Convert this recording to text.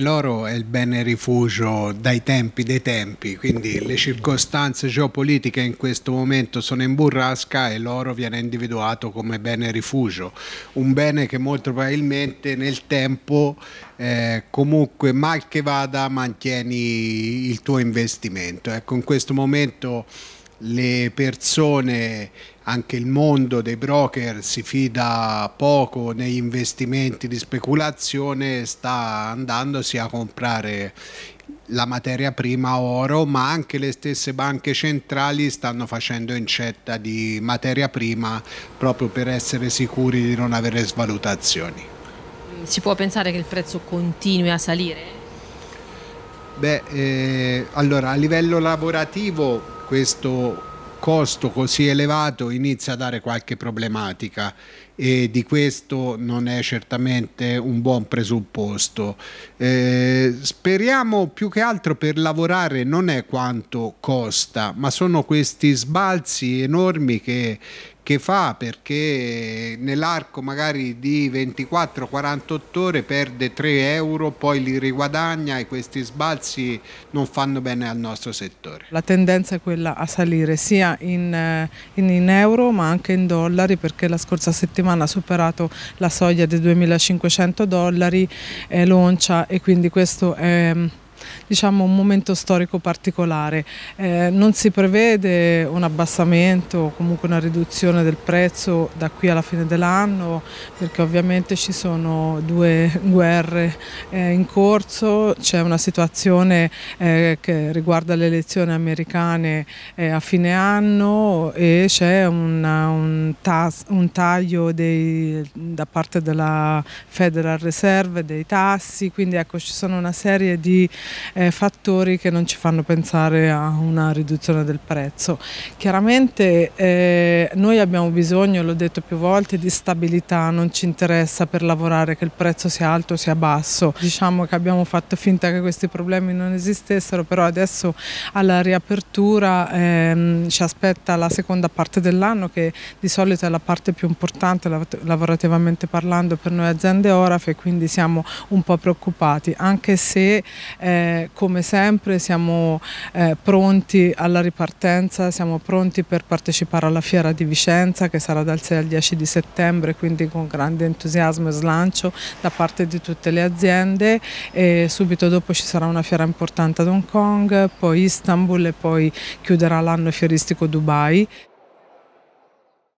L'oro è il bene rifugio dai tempi dei tempi, quindi le circostanze geopolitiche in questo momento sono in burrasca e l'oro viene individuato come bene rifugio, un bene che molto probabilmente nel tempo eh, comunque mal che vada mantieni il tuo investimento. Ecco, in questo momento le persone, anche il mondo dei broker si fida poco negli investimenti di speculazione, sta andando a comprare la materia prima oro, ma anche le stesse banche centrali stanno facendo incetta di materia prima proprio per essere sicuri di non avere svalutazioni. Mm, si può pensare che il prezzo continui a salire? Beh, eh, allora a livello lavorativo questo costo così elevato inizia a dare qualche problematica e di questo non è certamente un buon presupposto. Eh, speriamo più che altro per lavorare non è quanto costa, ma sono questi sbalzi enormi che che fa perché nell'arco magari di 24-48 ore perde 3 euro, poi li riguadagna e questi sbalzi non fanno bene al nostro settore. La tendenza è quella a salire sia in, eh, in, in euro ma anche in dollari perché la scorsa settimana ha superato la soglia dei 2500 dollari l'oncia e quindi questo è diciamo, un momento storico particolare. Eh, non si prevede un abbassamento o comunque una riduzione del prezzo da qui alla fine dell'anno perché ovviamente ci sono due guerre eh, in corso, c'è una situazione eh, che riguarda le elezioni americane eh, a fine anno e c'è un, un, taglio dei, da parte della Federal Reserve dei tassi, quindi ecco, ci sono una serie di eh, fattori che non ci fanno pensare a una riduzione del prezzo. Chiaramente eh, noi abbiamo bisogno, l'ho detto più volte, di stabilità, non ci interessa per lavorare che il prezzo sia alto o sia basso. Diciamo che abbiamo fatto finta che questi problemi non esistessero, però adesso alla riapertura ehm, ci aspetta la seconda parte dell'anno che di solito è la parte più importante lav lavorativamente parlando per noi aziende Oraf e quindi siamo un po' preoccupati, anche se eh, eh, come sempre siamo eh, pronti alla ripartenza, siamo pronti per partecipare alla fiera di Vicenza che sarà dal 6 al 10 di settembre, quindi con grande entusiasmo e slancio da parte di tutte le aziende e subito dopo ci sarà una fiera importante ad Hong Kong, poi Istanbul e poi chiuderà l'anno fieristico Dubai.